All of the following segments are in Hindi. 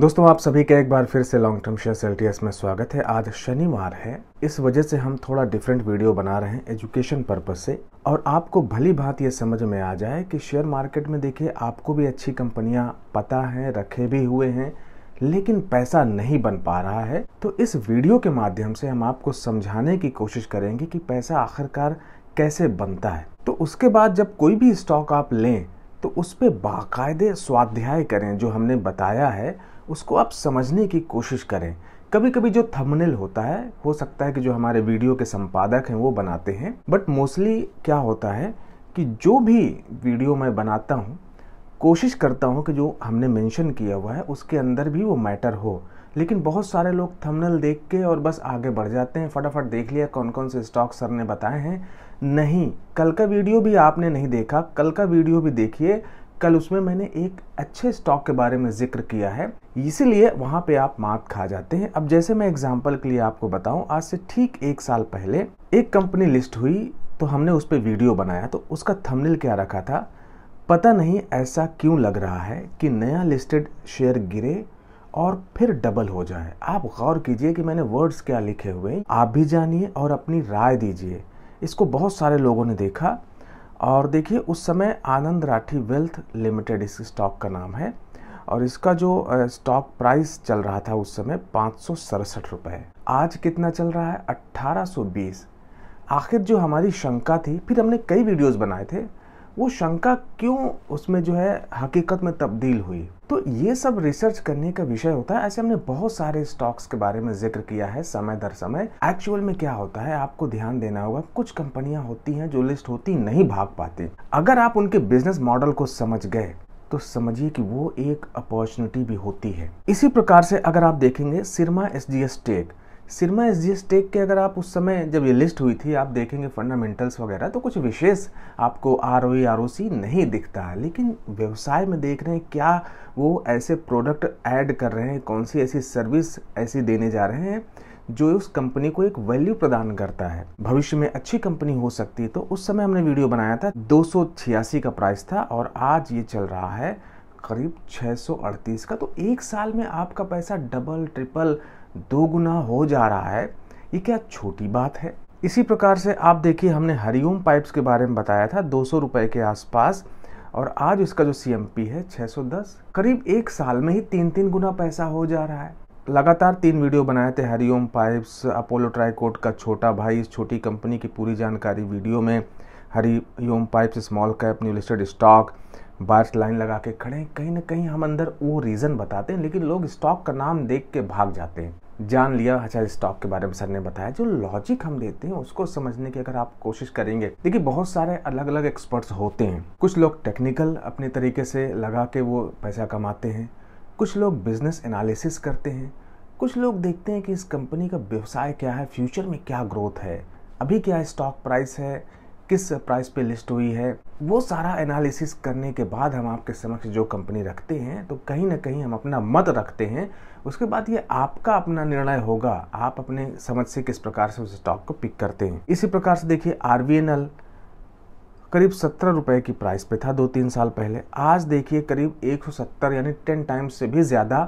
दोस्तों आप सभी का एक बार फिर से लॉन्ग टर्म शेयर एल में स्वागत है आज शनिवार है इस वजह से हम थोड़ा डिफरेंट वीडियो बना रहे हैं एजुकेशन पर्पज से और आपको भली बात ये समझ में आ जाए कि शेयर मार्केट में देखिए आपको भी अच्छी कंपनियां पता है रखे भी हुए हैं लेकिन पैसा नहीं बन पा रहा है तो इस वीडियो के माध्यम से हम आपको समझाने की कोशिश करेंगे कि पैसा आखिरकार कैसे बनता है तो उसके बाद जब कोई भी स्टॉक आप लें तो उस पर बाकायदे स्वाध्याय करें जो हमने बताया है उसको आप समझने की कोशिश करें कभी कभी जो थंबनेल होता है हो सकता है कि जो हमारे वीडियो के संपादक हैं वो बनाते हैं बट मोस्टली क्या होता है कि जो भी वीडियो मैं बनाता हूँ कोशिश करता हूँ कि जो हमने मेंशन किया हुआ है उसके अंदर भी वो मैटर हो लेकिन बहुत सारे लोग थंबनेल देख के और बस आगे बढ़ जाते हैं फटाफट देख लिया कौन कौन से स्टॉक सर ने बताए हैं नहीं कल का वीडियो भी आपने नहीं देखा कल का वीडियो भी देखिए कल उसमें मैंने एक अच्छे स्टॉक के बारे में जिक्र किया है इसीलिए वहां पे आप मात खा जाते हैं अब जैसे मैं एग्जाम्पल के लिए आपको बताऊं आज से ठीक एक साल पहले एक कंपनी लिस्ट हुई तो हमने उस पर वीडियो बनाया तो उसका थंबनेल क्या रखा था पता नहीं ऐसा क्यों लग रहा है कि नया लिस्टेड शेयर गिरे और फिर डबल हो जाए आप गौर कीजिए कि मैंने वर्ड्स क्या लिखे हुए आप भी जानिए और अपनी राय दीजिए इसको बहुत सारे लोगों ने देखा और देखिए उस समय आनंद राठी वेल्थ लिमिटेड इस स्टॉक का नाम है और इसका जो स्टॉक प्राइस चल रहा था उस समय पाँच सौ सड़सठ रुपये आज कितना चल रहा है 1820 आखिर जो हमारी शंका थी फिर हमने कई वीडियोस बनाए थे वो शंका क्यों उसमें जो है हकीकत में तब्दील हुई तो ये सब रिसर्च करने का विषय होता है ऐसे हमने बहुत सारे स्टॉक्स के बारे में जिक्र किया है समय दर समय एक्चुअल में क्या होता है आपको ध्यान देना होगा कुछ कंपनियां होती हैं जो लिस्ट होती नहीं भाग पाती अगर आप उनके बिजनेस मॉडल को समझ गए तो समझिए कि वो एक अपॉर्चुनिटी भी होती है इसी प्रकार से अगर आप देखेंगे Syrma S tech Syrma S G S tech के अगर आप उस समय जब ये लिस्ट हुई थी आप देखेंगे फंडामेंटल्स वगैरह तो कुछ विशेष आपको आर ओ आर ओ सी नहीं दिखता है लेकिन व्यवसाय में देख रहे हैं क्या वो ऐसे प्रोडक्ट ऐड कर रहे हैं कौन सी ऐसी सर्विस ऐसी देने जा रहे हैं जो उस कंपनी को एक वैल्यू प्रदान करता है भविष्य में अच्छी कंपनी हो सकती है तो उस समय हमने वीडियो बनाया था दो का प्राइस था और आज ये चल रहा है करीब 638 का तो एक साल में आपका पैसा डबल ट्रिपल दोगुना हो जा रहा है ये क्या छोटी बात है इसी प्रकार से आप देखिए हमने हरिओम पाइप्स के बारे में बताया था दो सौ के आसपास और आज इसका जो सी है 610 करीब एक साल में ही तीन तीन गुना पैसा हो जा रहा है लगातार तीन वीडियो बनाए थे हरिओम पाइप्स अपोलो ट्राईकोट का छोटा भाई इस छोटी कंपनी की पूरी जानकारी वीडियो में Hariom pipes small cap new listed stock बार्स लाइन लगा के खड़े हैं कहीं ना कहीं हम अंदर वो रीज़न बताते हैं लेकिन लोग स्टॉक का नाम देख के भाग जाते हैं जान लिया अच्छा स्टॉक के बारे में सर ने बताया जो लॉजिक हम देते हैं उसको समझने की अगर आप कोशिश करेंगे देखिए बहुत सारे अलग अलग एक्सपर्ट्स होते हैं कुछ लोग टेक्निकल अपने तरीके से लगा के वो पैसा कमाते हैं कुछ लोग बिजनेस एनालिसिस करते हैं कुछ लोग देखते हैं कि इस कंपनी का व्यवसाय क्या है फ्यूचर में क्या ग्रोथ है अभी क्या स्टॉक प्राइस है किस प्राइस पे लिस्ट हुई है वो सारा एनालिसिस करने के बाद हम आपके समक्ष जो कंपनी रखते हैं तो कहीं ना कहीं हम अपना मत रखते हैं उसके बाद ये आपका अपना निर्णय होगा आप अपने समझ से किस प्रकार से उस स्टॉक को पिक करते हैं इसी प्रकार से देखिए आर करीब सत्रह रुपये की प्राइस पे था दो तीन साल पहले आज देखिए करीब एक यानी टेन टाइम्स से भी ज़्यादा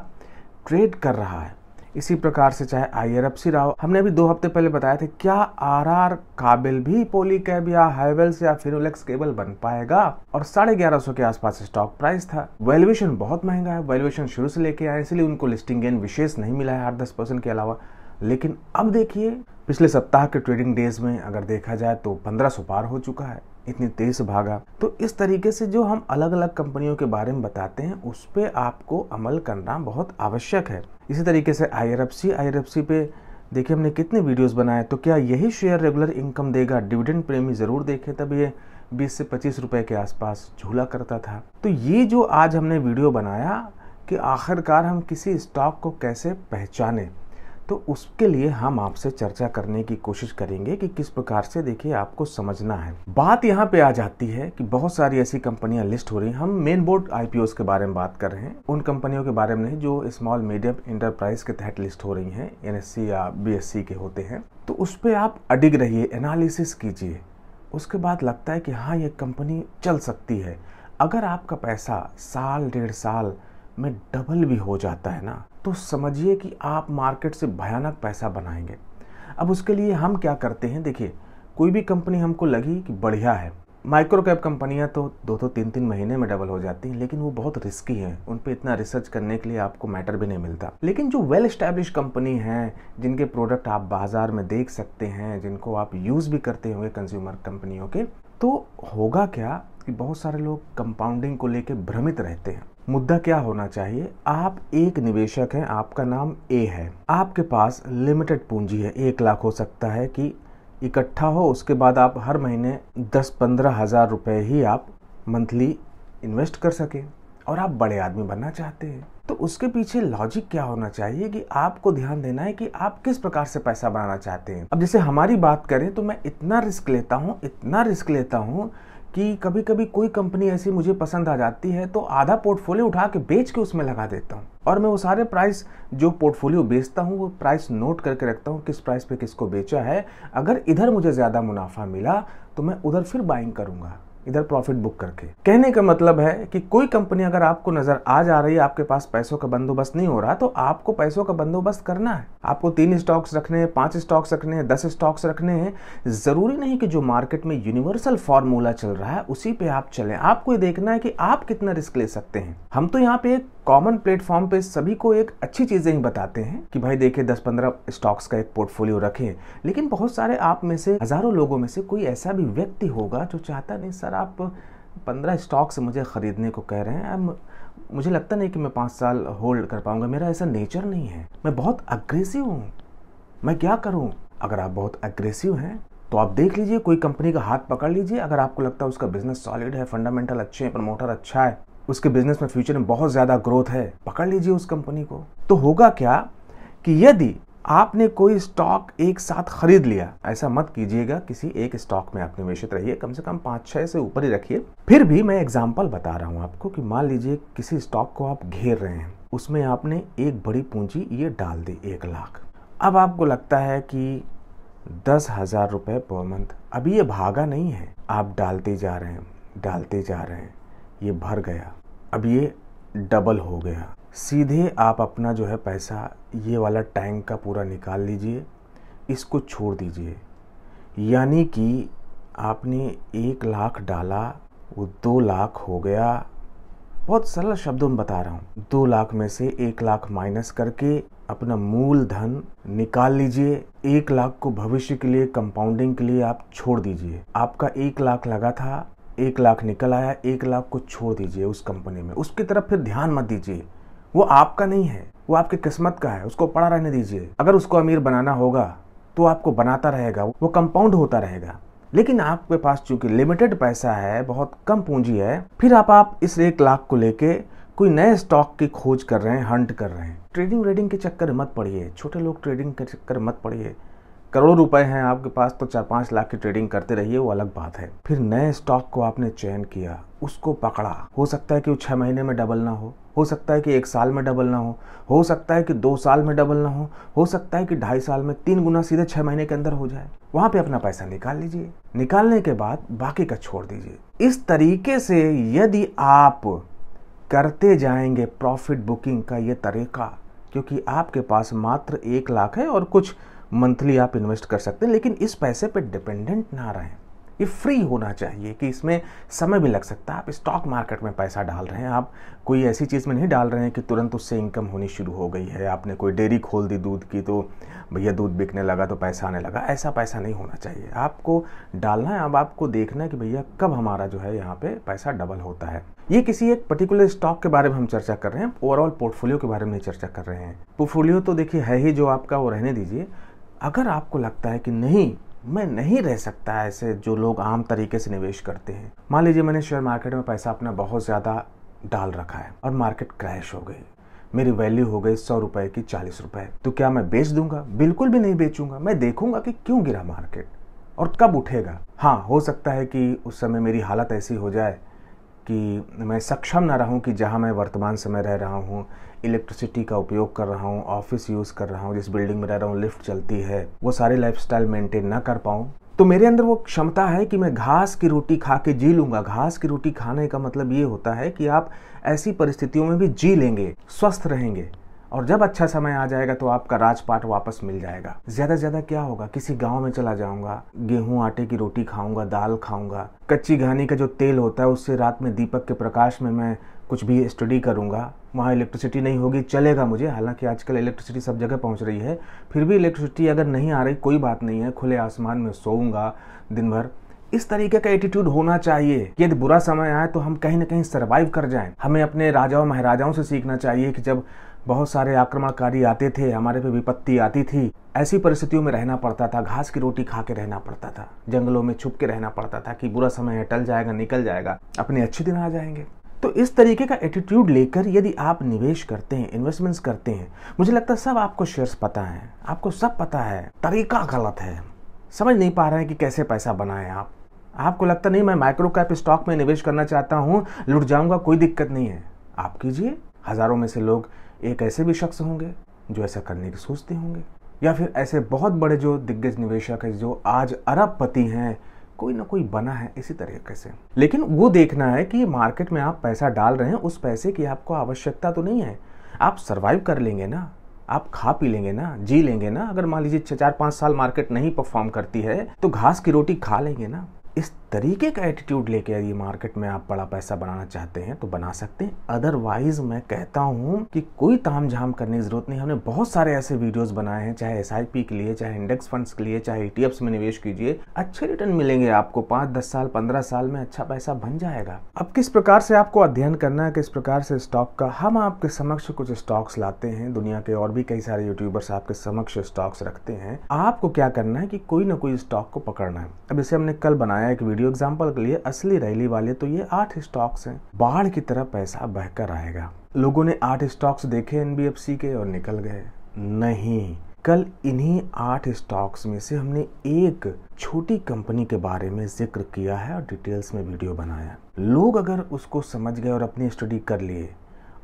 ट्रेड कर रहा है इसी प्रकार से चाहे आयर अपसी रहा हो हमने अभी दो हफ्ते पहले बताया था क्या आर आर काबिल भी पोलीकैब या हाइवेल्स या फिनोलेक्स केबल बन पाएगा और साढ़े ग्यारह सौ के आसपास स्टॉक प्राइस था वैल्यूएशन बहुत महंगा है वैल्यूएशन शुरू से लेके आए इसलिए उनको लिस्टिंग गेन विशेष नहीं मिला है आठ दस परसेंट के अलावा लेकिन अब देखिए पिछले सप्ताह के ट्रेडिंग डेज में अगर देखा जाए तो 1500 पार हो चुका है इतनी तेज भागा तो इस तरीके से जो हम अलग अलग कंपनियों के बारे में बताते हैं उस पर आपको अमल करना बहुत आवश्यक है इसी तरीके से I R F C I R F C पे देखिए हमने कितने वीडियोस बनाए तो क्या यही शेयर रेगुलर इनकम देगा डिविडेंड प्रेमी ज़रूर देखें तब ये 20 से 25 रुपए के आसपास झूला करता था तो ये जो आज हमने वीडियो बनाया कि आखिरकार हम किसी स्टॉक को कैसे पहचानें तो उसके लिए हम आपसे चर्चा करने की कोशिश करेंगे कि किस प्रकार से देखिए आपको समझना है बात यहाँ पे आ जाती है कि बहुत सारी ऐसी कंपनियां लिस्ट हो रही हैं हम मेन बोर्ड आईपीओ के बारे में बात कर रहे हैं उन कंपनियों के बारे में नहीं जो स्मॉल मीडियम इंटरप्राइज के तहत लिस्ट हो रही हैं एन या बी के होते हैं तो उस पर आप अडिग रहिए एनालिसिस कीजिए उसके बाद लगता है कि हाँ ये कंपनी चल सकती है अगर आपका पैसा साल डेढ़ साल में डबल भी हो जाता है ना तो समझिए कि आप मार्केट से भयानक पैसा बनाएंगे अब उसके लिए हम क्या करते हैं देखिए कोई भी कंपनी हमको लगी कि बढ़िया है माइक्रो कैप कंपनियाँ तो दो दो तो तीन तीन महीने में डबल हो जाती हैं लेकिन वो बहुत रिस्की है उन पर इतना रिसर्च करने के लिए आपको मैटर भी नहीं मिलता लेकिन जो वेल स्टैब्लिश कंपनी हैं जिनके प्रोडक्ट आप बाजार में देख सकते हैं जिनको आप यूज़ भी करते होंगे कंज्यूमर कंपनियों के तो होगा क्या कि बहुत सारे लोग कंपाउंडिंग को लेकर भ्रमित रहते हैं मुद्दा क्या होना चाहिए आप एक निवेशक हैं आपका नाम ए है आपके पास लिमिटेड पूंजी है एक लाख हो सकता है कि इकट्ठा हो उसके बाद आप हर महीने दस पंद्रह हज़ार रुपये ही आप मंथली इन्वेस्ट कर सकें और आप बड़े आदमी बनना चाहते हैं तो उसके पीछे लॉजिक क्या होना चाहिए कि आपको ध्यान देना है कि आप किस प्रकार से पैसा बनाना चाहते हैं अब जैसे हमारी बात करें तो मैं इतना रिस्क लेता हूँ इतना रिस्क लेता हूँ कि कभी कभी कोई कंपनी ऐसी मुझे पसंद आ जाती है तो आधा पोर्टफोलियो उठा के बेच के उसमें लगा देता हूँ और मैं वो सारे प्राइस जो पोर्टफोलियो बेचता हूँ वो प्राइस नोट करके रखता हूँ किस प्राइस पे किसको बेचा है अगर इधर मुझे ज़्यादा मुनाफा मिला तो मैं उधर फिर बाइंग करूँगा इधर प्रॉफिट बुक करके कहने का मतलब है कि कोई कंपनी अगर आपको नजर आ जा रही है आपके पास पैसों का बंदोबस्त नहीं हो रहा तो आपको पैसों का बंदोबस्त करना है आपको तीन स्टॉक्स रखने हैं पांच स्टॉक्स रखने हैं दस स्टॉक्स रखने हैं जरूरी नहीं कि जो मार्केट में यूनिवर्सल फॉर्मूला चल रहा है उसी पे आप चले आपको ये देखना है कि आप कितना रिस्क ले सकते हैं हम तो यहाँ पे एक कॉमन प्लेटफॉर्म पे सभी को एक अच्छी चीजें ही बताते हैं कि भाई देखिए दस पंद्रह स्टॉक्स का एक पोर्टफोलियो रखें लेकिन बहुत सारे आप में से हजारों लोगों में से कोई ऐसा भी व्यक्ति होगा जो चाहता नहीं सर सर आप पंद्रह स्टॉक्स मुझे ख़रीदने को कह रहे हैं मुझे लगता नहीं कि मैं पाँच साल होल्ड कर पाऊँगा मेरा ऐसा नेचर नहीं है मैं बहुत अग्रेसिव हूँ मैं क्या करूँ अगर आप बहुत अग्रेसिव हैं तो आप देख लीजिए कोई कंपनी का हाथ पकड़ लीजिए अगर आपको लगता है उसका बिजनेस सॉलिड है फंडामेंटल अच्छे हैं प्रमोटर अच्छा है उसके बिजनेस में फ्यूचर में बहुत ज़्यादा ग्रोथ है पकड़ लीजिए उस कंपनी को तो होगा क्या कि यदि आपने कोई स्टॉक एक साथ खरीद लिया ऐसा मत कीजिएगा किसी एक स्टॉक में आप निवेशित रहिए कम से कम पाँच छः से ऊपर ही रखिए फिर भी मैं एग्जाम्पल बता रहा हूँ आपको कि मान लीजिए किसी स्टॉक को आप घेर रहे हैं उसमें आपने एक बड़ी पूंजी ये डाल दी एक लाख अब आपको लगता है कि दस हज़ार रुपये पर मंथ अभी ये भागा नहीं है आप डालते जा रहे हैं डालते जा रहे हैं ये भर गया अब ये डबल हो गया सीधे आप अपना जो है पैसा ये वाला टैंक का पूरा निकाल लीजिए इसको छोड़ दीजिए यानी कि आपने एक लाख डाला वो दो लाख हो गया बहुत सरल शब्दों में बता रहा हूँ दो लाख में से एक लाख माइनस करके अपना मूल धन निकाल लीजिए एक लाख को भविष्य के लिए कंपाउंडिंग के लिए आप छोड़ दीजिए आपका एक लाख लगा था एक लाख निकल आया एक लाख को छोड़ दीजिए उस कंपनी में उसकी तरफ फिर ध्यान मत दीजिए वो आपका नहीं है वो आपकी किस्मत का है उसको पड़ा रहने दीजिए अगर उसको अमीर बनाना होगा तो आपको बनाता रहेगा वो कंपाउंड होता रहेगा लेकिन आपके पास चूंकि लिमिटेड पैसा है बहुत कम पूंजी है फिर आप आप इस एक लाख को लेके कोई नए स्टॉक की खोज कर रहे हैं हंट कर रहे हैं ट्रेडिंग रेडिंग के चक्कर मत पड़िए छोटे लोग ट्रेडिंग के चक्कर मत पड़िए करोड़ों रुपए हैं आपके पास तो चार पाँच लाख की ट्रेडिंग करते रहिए वो अलग बात है फिर नए स्टॉक को आपने चयन किया उसको पकड़ा हो सकता है कि वो छः महीने में डबल ना हो हो सकता है कि एक साल में डबल ना हो हो सकता है कि दो साल में डबल ना हो हो सकता है कि ढाई साल में तीन गुना सीधे छह महीने के अंदर हो जाए वहां पे अपना पैसा निकाल लीजिए निकालने के बाद बाकी का छोड़ दीजिए इस तरीके से यदि आप करते जाएंगे प्रॉफिट बुकिंग का ये तरीका क्योंकि आपके पास मात्र एक लाख है और कुछ मंथली आप इन्वेस्ट कर सकते हैं लेकिन इस पैसे पे डिपेंडेंट ना रहें ये फ्री होना चाहिए कि इसमें समय भी लग सकता है आप स्टॉक मार्केट में पैसा डाल रहे हैं आप कोई ऐसी चीज़ में नहीं डाल रहे हैं कि तुरंत उससे इनकम होनी शुरू हो गई है आपने कोई डेयरी खोल दी दूध की तो भैया दूध बिकने लगा तो पैसा आने लगा ऐसा पैसा नहीं होना चाहिए आपको डालना है अब आपको देखना है कि भैया कब हमारा जो है यहाँ पर पैसा डबल होता है ये किसी एक पर्टिकुलर स्टॉक के बारे में हम चर्चा कर रहे हैं ओवरऑल पोर्टफोलियो के बारे में चर्चा कर रहे हैं पोर्टफोलियो तो देखिए है ही जो आपका वो रहने दीजिए अगर आपको लगता है कि नहीं मैं नहीं रह सकता ऐसे जो लोग आम तरीके से निवेश करते हैं मान लीजिए मैंने शेयर मार्केट में पैसा अपना बहुत ज़्यादा डाल रखा है और मार्केट क्रैश हो गई मेरी वैल्यू हो गई सौ रुपए की चालीस रुपए तो क्या मैं बेच दूंगा बिल्कुल भी नहीं बेचूंगा मैं देखूंगा कि क्यों गिरा मार्केट और कब उठेगा हाँ हो सकता है कि उस समय मेरी हालत ऐसी हो जाए कि मैं सक्षम ना रहूं कि जहां मैं वर्तमान समय रह रहा हूं इलेक्ट्रिसिटी का उपयोग कर रहा हूँ ऑफिस यूज़ कर रहा हूँ जिस बिल्डिंग में रह रहा हूँ लिफ्ट चलती है वो सारे लाइफ मेंटेन ना कर पाऊँ तो मेरे अंदर वो क्षमता है कि मैं घास की रोटी खा के जी लूंगा घास की रोटी खाने का मतलब ये होता है कि आप ऐसी परिस्थितियों में भी जी लेंगे स्वस्थ रहेंगे और जब अच्छा समय आ जाएगा तो आपका राजपाट वापस मिल जाएगा ज्यादा से ज्यादा क्या होगा किसी गांव में चला जाऊंगा गेहूं आटे की रोटी खाऊंगा दाल खाऊंगा कच्ची घानी का जो तेल होता है उससे रात में दीपक के प्रकाश में मैं कुछ भी स्टडी करूंगा वहाँ इलेक्ट्रिसिटी नहीं होगी चलेगा मुझे हालांकि आजकल इलेक्ट्रिसिटी सब जगह पहुँच रही है फिर भी इलेक्ट्रिसिटी अगर नहीं आ रही कोई बात नहीं है खुले आसमान में सोऊंगा दिन भर इस तरीके का एटीट्यूड होना चाहिए यदि बुरा समय आए तो हम कहीं ना कहीं सर्वाइव कर जाएं हमें अपने राजाओं महाराजाओं से सीखना चाहिए कि जब बहुत सारे आक्रमणकारी आते थे हमारे पे विपत्ति आती थी ऐसी परिस्थितियों में रहना पड़ता था घास की रोटी खा के रहना पड़ता था जंगलों में छुप के रहना पड़ता था कि बुरा समय टल जाएगा निकल जाएगा अपने अच्छे दिन आ जाएंगे तो इस तरीके का एटीट्यूड लेकर यदि आप निवेश करते हैं इन्वेस्टमेंट्स करते हैं मुझे लगता है सब आपको शेयर्स पता है आपको सब पता है तरीका गलत है समझ नहीं पा रहे हैं कि कैसे पैसा बनाएं आप आपको लगता नहीं मैं माइक्रो कैप स्टॉक में निवेश करना चाहता हूँ लुट जाऊंगा कोई दिक्कत नहीं है आप कीजिए हजारों में से लोग एक ऐसे भी शख्स होंगे जो ऐसा करने की सोचते होंगे या फिर ऐसे बहुत बड़े जो दिग्गज निवेशक हैं जो आज अरबपति हैं कोई ना कोई बना है इसी तरीके से लेकिन वो देखना है कि मार्केट में आप पैसा डाल रहे हैं उस पैसे की आपको आवश्यकता तो नहीं है आप सर्वाइव कर लेंगे ना आप खा पी लेंगे ना जी लेंगे ना अगर मान लीजिए चार पाँच साल मार्केट नहीं परफॉर्म करती है तो घास की रोटी खा लेंगे ना इस तरीके का एटीट्यूड लेके यदि मार्केट में आप बड़ा पैसा बनाना चाहते हैं तो बना सकते हैं अदरवाइज मैं कहता हूँ कि कोई ताम झाम करने की जरूरत नहीं हमने बहुत सारे ऐसे वीडियोस बनाए हैं चाहे एस के लिए चाहे इंडेक्स फंड्स के लिए चाहे ई e में निवेश कीजिए अच्छे रिटर्न मिलेंगे आपको पाँच दस साल पंद्रह साल में अच्छा पैसा बन जाएगा अब किस प्रकार से आपको अध्ययन करना है किस प्रकार से स्टॉक का हम आपके समक्ष कुछ स्टॉक्स लाते हैं दुनिया के और भी कई सारे यूट्यूबर्स आपके समक्ष स्टॉक्स रखते हैं आपको क्या करना है कि कोई ना कोई स्टॉक को पकड़ना है अब इसे हमने कल बनाया एक वीडियो वीडियो एग्जाम्पल के लिए असली रैली वाले तो ये आठ स्टॉक्स हैं बाढ़ की तरह पैसा बहकर आएगा लोगों ने आठ स्टॉक्स देखे एनबीएफसी के और निकल गए नहीं कल इन्हीं आठ स्टॉक्स में से हमने एक छोटी कंपनी के बारे में जिक्र किया है और डिटेल्स में वीडियो बनाया लोग अगर उसको समझ गए और अपनी स्टडी कर लिए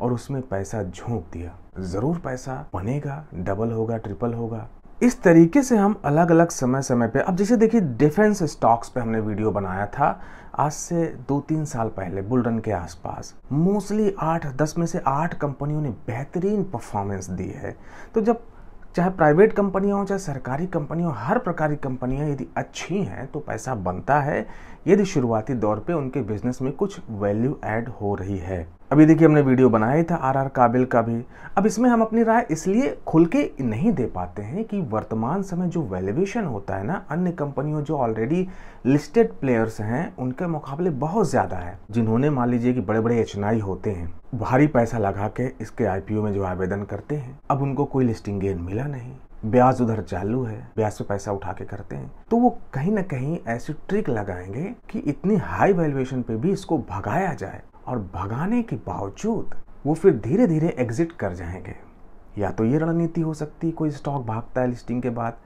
और उसमें पैसा झोंक दिया ज़रूर पैसा बनेगा डबल होगा ट्रिपल होगा इस तरीके से हम अलग अलग समय समय पे अब जैसे देखिए डिफेंस स्टॉक्स पे हमने वीडियो बनाया था आज से दो तीन साल पहले बुलडन के आसपास मोस्टली आठ दस में से आठ कंपनियों ने बेहतरीन परफॉर्मेंस दी है तो जब चाहे प्राइवेट कंपनियाँ हो चाहे सरकारी कंपनियाँ हो हर प्रकार की कंपनियाँ यदि अच्छी हैं तो पैसा बनता है यदि शुरुआती दौर पे उनके बिजनेस में कुछ वैल्यू ऐड हो रही है अभी देखिए हमने वीडियो बनाया था आर आर काबिल का भी अब इसमें हम अपनी राय इसलिए खुल के नहीं दे पाते हैं कि वर्तमान समय जो वैल्यूएशन होता है ना अन्य कंपनियों जो ऑलरेडी लिस्टेड प्लेयर्स हैं उनके मुकाबले बहुत ज़्यादा है जिन्होंने मान लीजिए कि बड़े बड़े एच होते हैं भारी पैसा लगा के इसके आई में जो आवेदन करते हैं अब उनको कोई लिस्टिंग गेन मिला नहीं ब्याज उधर चालू है ब्याज पे पैसा उठा के करते हैं तो वो कहीं ना कहीं ऐसी ट्रिक लगाएंगे कि इतनी हाई वैल्यूएशन पे भी इसको भगाया जाए और भगाने के बावजूद वो फिर धीरे धीरे एग्जिट कर जाएंगे या तो ये रणनीति हो सकती है कोई स्टॉक भागता है लिस्टिंग के बाद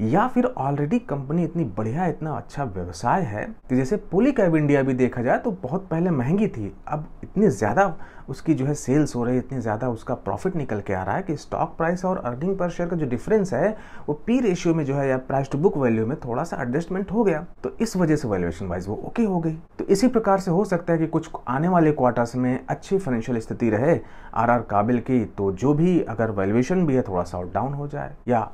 या फिर ऑलरेडी कंपनी इतनी बढ़िया इतना अच्छा व्यवसाय है कि जैसे पोली कैब इंडिया भी देखा जाए तो बहुत पहले महंगी थी अब इतनी ज़्यादा उसकी जो है सेल्स हो रही है इतनी ज़्यादा उसका प्रॉफिट निकल के आ रहा है कि स्टॉक प्राइस और अर्निंग पर शेयर का जो डिफरेंस है वो पी रेशियो में जो है या प्राइस टू बुक वैल्यू में थोड़ा सा एडजस्टमेंट हो गया तो इस वजह से वैल्यूएशन वाइज वो ओके हो गई तो इसी प्रकार से हो सकता है कि कुछ आने वाले क्वार्टर्स में अच्छी फाइनेंशियल स्थिति रहे आर आर काबिल की तो जो भी अगर वैल्यूएशन भी है थोड़ा सा डाउन हो जाए या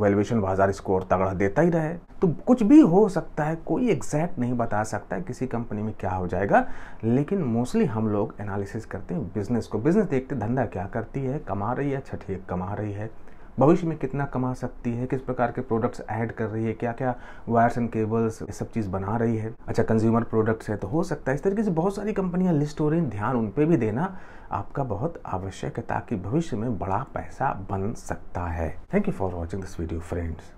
वैल्यूएशन बाजार स्कोर तगड़ा देता ही रहे तो कुछ भी हो सकता है कोई एग्जैक्ट नहीं बता सकता है किसी कंपनी में क्या हो जाएगा लेकिन मोस्टली हम लोग एनालिसिस करते हैं बिजनेस को बिजनेस देखते धंधा क्या करती है कमा रही है छठी अच्छा कमा रही है भविष्य में कितना कमा सकती है किस प्रकार के प्रोडक्ट्स ऐड कर रही है क्या क्या वायर्स एंड केबल्स ये सब चीज़ बना रही है अच्छा कंज्यूमर प्रोडक्ट्स है तो हो सकता है इस तरीके से बहुत सारी कंपनियां लिस्ट हो रही हैं ध्यान उन पर भी देना आपका बहुत आवश्यक है ताकि भविष्य में बड़ा पैसा बन सकता है thank you for watching this video friends